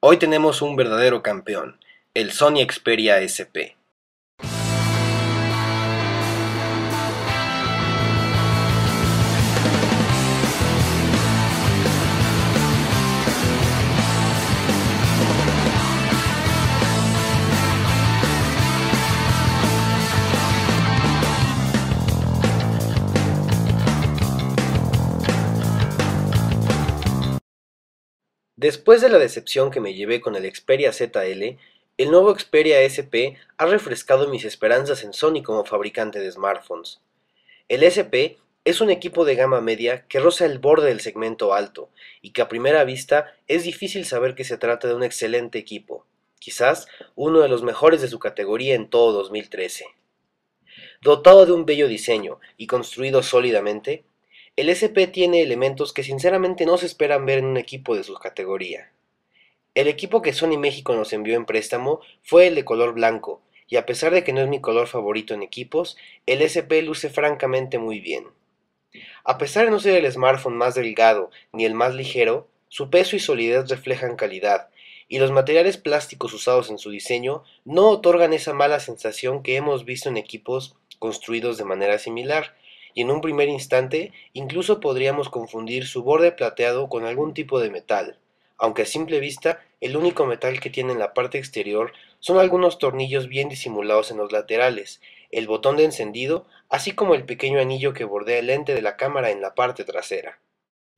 Hoy tenemos un verdadero campeón, el Sony Xperia SP. Después de la decepción que me llevé con el Xperia ZL, el nuevo Xperia SP ha refrescado mis esperanzas en Sony como fabricante de smartphones. El SP es un equipo de gama media que roza el borde del segmento alto y que a primera vista es difícil saber que se trata de un excelente equipo, quizás uno de los mejores de su categoría en todo 2013. Dotado de un bello diseño y construido sólidamente, el SP tiene elementos que sinceramente no se esperan ver en un equipo de su categoría. El equipo que Sony México nos envió en préstamo fue el de color blanco, y a pesar de que no es mi color favorito en equipos, el SP luce francamente muy bien. A pesar de no ser el smartphone más delgado ni el más ligero, su peso y solidez reflejan calidad, y los materiales plásticos usados en su diseño no otorgan esa mala sensación que hemos visto en equipos construidos de manera similar, y en un primer instante incluso podríamos confundir su borde plateado con algún tipo de metal, aunque a simple vista el único metal que tiene en la parte exterior son algunos tornillos bien disimulados en los laterales, el botón de encendido, así como el pequeño anillo que bordea el lente de la cámara en la parte trasera.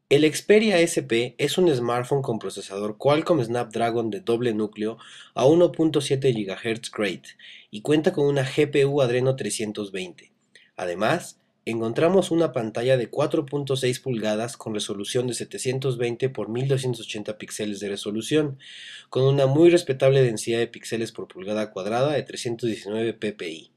El Xperia SP es un smartphone con procesador Qualcomm Snapdragon de doble núcleo a 1.7 GHz grade y cuenta con una GPU Adreno 320. Además, encontramos una pantalla de 4.6 pulgadas con resolución de 720 x 1280 píxeles de resolución, con una muy respetable densidad de píxeles por pulgada cuadrada de 319 ppi.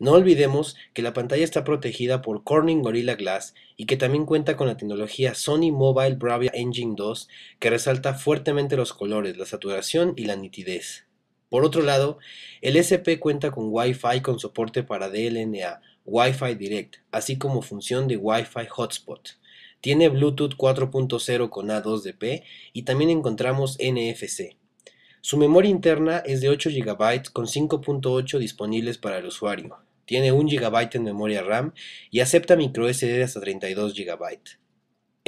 No olvidemos que la pantalla está protegida por Corning Gorilla Glass y que también cuenta con la tecnología Sony Mobile Bravia Engine 2 que resalta fuertemente los colores, la saturación y la nitidez. Por otro lado, el SP cuenta con Wi-Fi con soporte para DLNA, Wi-Fi Direct, así como función de Wi-Fi Hotspot. Tiene Bluetooth 4.0 con A2DP y también encontramos NFC. Su memoria interna es de 8 GB con 5.8 disponibles para el usuario. Tiene 1 GB en memoria RAM y acepta microSD hasta 32 GB.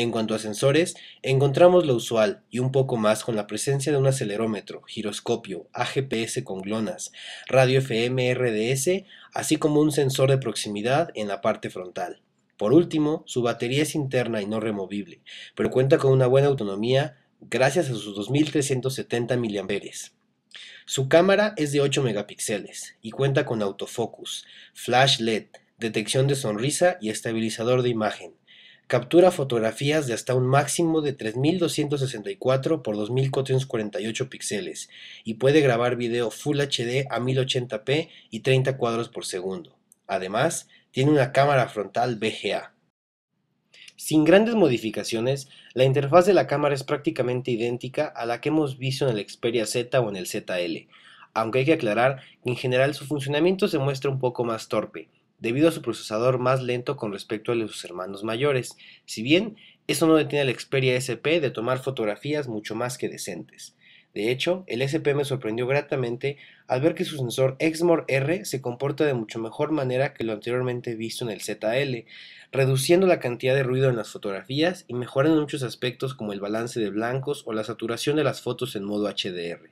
En cuanto a sensores, encontramos lo usual y un poco más con la presencia de un acelerómetro, giroscopio, AGPS con glonas, radio FM RDS, así como un sensor de proximidad en la parte frontal. Por último, su batería es interna y no removible, pero cuenta con una buena autonomía gracias a sus 2370 mAh. Su cámara es de 8 megapíxeles y cuenta con autofocus, flash LED, detección de sonrisa y estabilizador de imagen captura fotografías de hasta un máximo de 3264 por 2448 píxeles y puede grabar video Full HD a 1080p y 30 cuadros por segundo. Además, tiene una cámara frontal VGA. Sin grandes modificaciones, la interfaz de la cámara es prácticamente idéntica a la que hemos visto en el Xperia Z o en el ZL, aunque hay que aclarar que en general su funcionamiento se muestra un poco más torpe, debido a su procesador más lento con respecto a de sus hermanos mayores, si bien eso no detiene la Xperia SP de tomar fotografías mucho más que decentes. De hecho, el SP me sorprendió gratamente al ver que su sensor Exmor R se comporta de mucho mejor manera que lo anteriormente visto en el ZL, reduciendo la cantidad de ruido en las fotografías y mejorando muchos aspectos como el balance de blancos o la saturación de las fotos en modo HDR.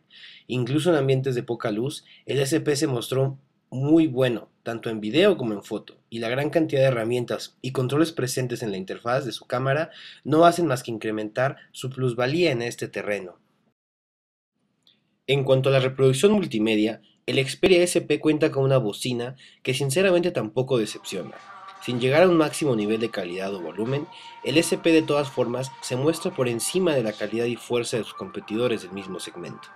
Incluso en ambientes de poca luz, el SP se mostró muy bueno, tanto en video como en foto, y la gran cantidad de herramientas y controles presentes en la interfaz de su cámara no hacen más que incrementar su plusvalía en este terreno. En cuanto a la reproducción multimedia, el Xperia SP cuenta con una bocina que sinceramente tampoco decepciona. Sin llegar a un máximo nivel de calidad o volumen, el SP de todas formas se muestra por encima de la calidad y fuerza de sus competidores del mismo segmento.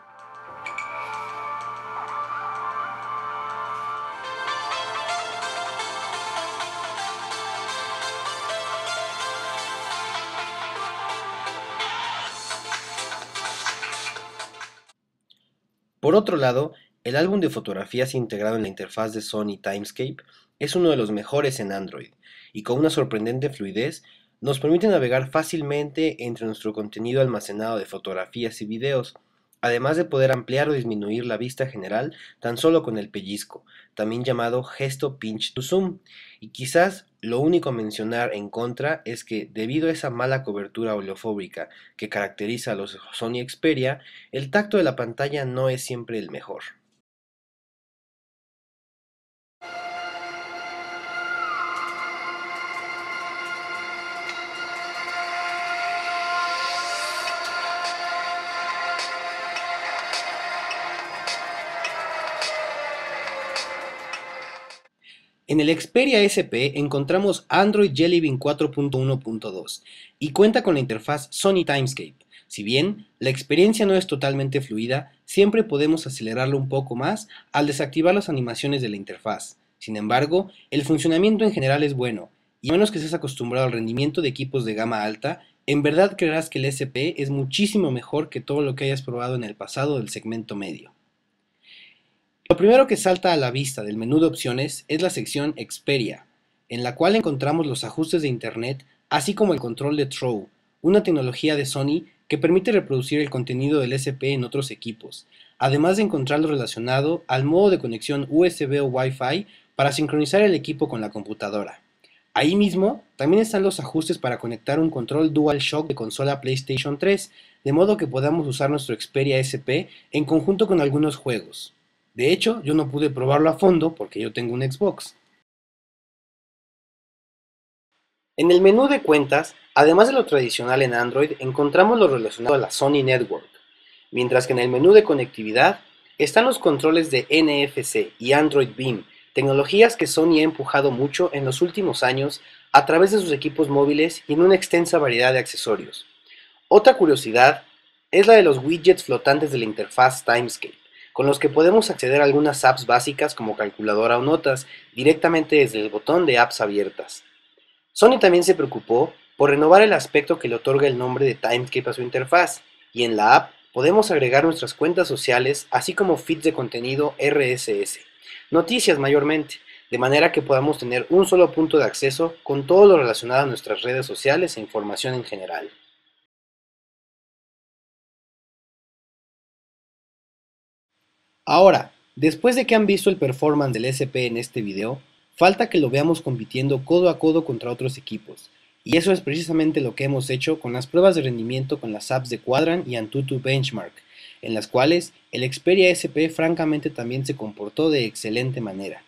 Por otro lado, el álbum de fotografías integrado en la interfaz de Sony Timescape es uno de los mejores en Android y con una sorprendente fluidez nos permite navegar fácilmente entre nuestro contenido almacenado de fotografías y videos, además de poder ampliar o disminuir la vista general tan solo con el pellizco, también llamado gesto pinch to zoom, y quizás lo único a mencionar en contra es que, debido a esa mala cobertura oleofóbica que caracteriza a los Sony Xperia, el tacto de la pantalla no es siempre el mejor. En el Xperia SP encontramos Android Jelly Bean 4.1.2 y cuenta con la interfaz Sony Timescape. Si bien la experiencia no es totalmente fluida, siempre podemos acelerarlo un poco más al desactivar las animaciones de la interfaz. Sin embargo, el funcionamiento en general es bueno, y a menos que seas acostumbrado al rendimiento de equipos de gama alta, en verdad creerás que el SP es muchísimo mejor que todo lo que hayas probado en el pasado del segmento medio. Lo primero que salta a la vista del menú de opciones es la sección Xperia, en la cual encontramos los ajustes de Internet, así como el control de Throw, una tecnología de Sony que permite reproducir el contenido del SP en otros equipos, además de encontrarlo relacionado al modo de conexión USB o Wi-Fi para sincronizar el equipo con la computadora. Ahí mismo también están los ajustes para conectar un control DualShock de consola PlayStation 3, de modo que podamos usar nuestro Xperia SP en conjunto con algunos juegos. De hecho, yo no pude probarlo a fondo porque yo tengo un Xbox. En el menú de cuentas, además de lo tradicional en Android, encontramos lo relacionado a la Sony Network, mientras que en el menú de conectividad están los controles de NFC y Android Beam, tecnologías que Sony ha empujado mucho en los últimos años a través de sus equipos móviles y en una extensa variedad de accesorios. Otra curiosidad es la de los widgets flotantes de la interfaz Timescape con los que podemos acceder a algunas apps básicas como calculadora o notas directamente desde el botón de apps abiertas. Sony también se preocupó por renovar el aspecto que le otorga el nombre de Timescape a su interfaz, y en la app podemos agregar nuestras cuentas sociales así como feeds de contenido RSS, noticias mayormente, de manera que podamos tener un solo punto de acceso con todo lo relacionado a nuestras redes sociales e información en general. Ahora, después de que han visto el performance del SP en este video, falta que lo veamos compitiendo codo a codo contra otros equipos, y eso es precisamente lo que hemos hecho con las pruebas de rendimiento con las apps de Quadran y Antutu Benchmark, en las cuales el Xperia SP francamente también se comportó de excelente manera.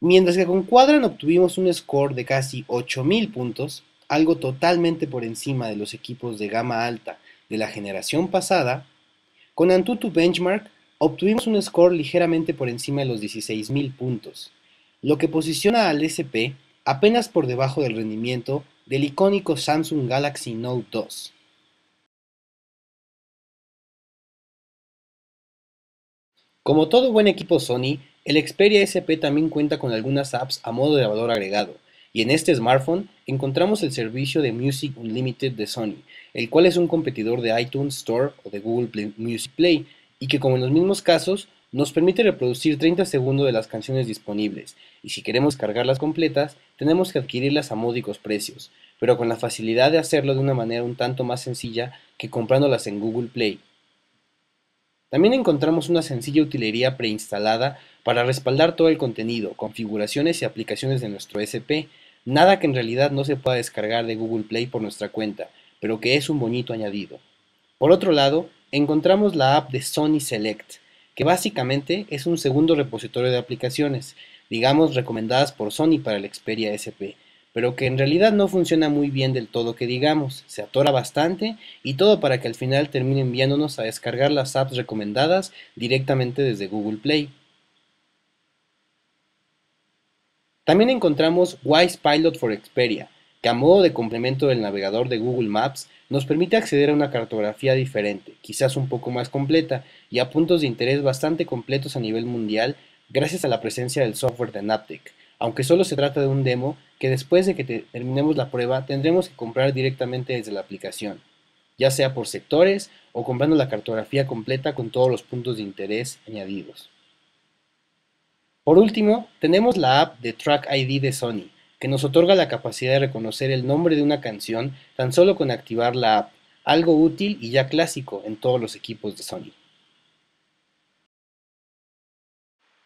Mientras que con Quadran obtuvimos un score de casi 8000 puntos, algo totalmente por encima de los equipos de gama alta de la generación pasada, con Antutu Benchmark obtuvimos un score ligeramente por encima de los 16.000 puntos, lo que posiciona al SP apenas por debajo del rendimiento del icónico Samsung Galaxy Note 2. Como todo buen equipo Sony, el Xperia SP también cuenta con algunas apps a modo de valor agregado, y en este smartphone encontramos el servicio de Music Unlimited de Sony, el cual es un competidor de iTunes Store o de Google Music Play, y que como en los mismos casos nos permite reproducir 30 segundos de las canciones disponibles, y si queremos cargarlas completas, tenemos que adquirirlas a módicos precios, pero con la facilidad de hacerlo de una manera un tanto más sencilla que comprándolas en Google Play. También encontramos una sencilla utilería preinstalada para respaldar todo el contenido, configuraciones y aplicaciones de nuestro SP, nada que en realidad no se pueda descargar de Google Play por nuestra cuenta, pero que es un bonito añadido. Por otro lado, encontramos la app de Sony Select, que básicamente es un segundo repositorio de aplicaciones, digamos recomendadas por Sony para el Xperia SP, pero que en realidad no funciona muy bien del todo que digamos, se atora bastante y todo para que al final termine enviándonos a descargar las apps recomendadas directamente desde Google Play. También encontramos Wise Pilot for Xperia, que a modo de complemento del navegador de Google Maps nos permite acceder a una cartografía diferente, quizás un poco más completa y a puntos de interés bastante completos a nivel mundial gracias a la presencia del software de Naptec, aunque solo se trata de un demo que después de que terminemos la prueba tendremos que comprar directamente desde la aplicación, ya sea por sectores o comprando la cartografía completa con todos los puntos de interés añadidos. Por último, tenemos la app de Track ID de Sony, que nos otorga la capacidad de reconocer el nombre de una canción tan solo con activar la app, algo útil y ya clásico en todos los equipos de Sony.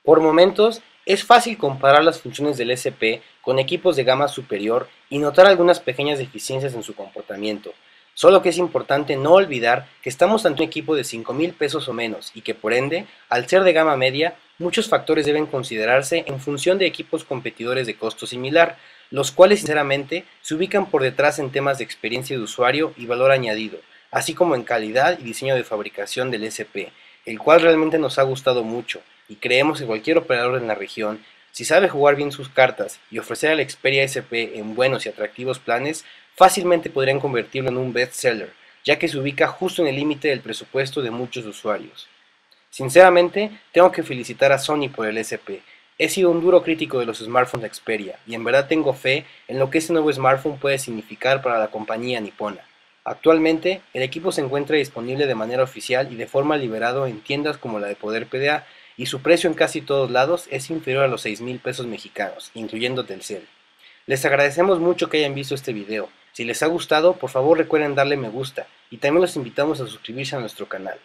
Por momentos, es fácil comparar las funciones del SP con equipos de gama superior y notar algunas pequeñas deficiencias en su comportamiento, Solo que es importante no olvidar que estamos ante un equipo de 5 mil pesos o menos y que por ende, al ser de gama media, muchos factores deben considerarse en función de equipos competidores de costo similar, los cuales sinceramente se ubican por detrás en temas de experiencia de usuario y valor añadido, así como en calidad y diseño de fabricación del SP, el cual realmente nos ha gustado mucho y creemos que cualquier operador en la región si sabe jugar bien sus cartas y ofrecer a la Xperia SP en buenos y atractivos planes, fácilmente podrían convertirlo en un bestseller, ya que se ubica justo en el límite del presupuesto de muchos usuarios. Sinceramente, tengo que felicitar a Sony por el SP. He sido un duro crítico de los smartphones Xperia y en verdad tengo fe en lo que ese nuevo smartphone puede significar para la compañía nipona. Actualmente, el equipo se encuentra disponible de manera oficial y de forma liberado en tiendas como la de Poder PDA y su precio en casi todos lados es inferior a los 6 mil pesos mexicanos, incluyendo Telcel. Les agradecemos mucho que hayan visto este video. Si les ha gustado, por favor recuerden darle me gusta y también los invitamos a suscribirse a nuestro canal.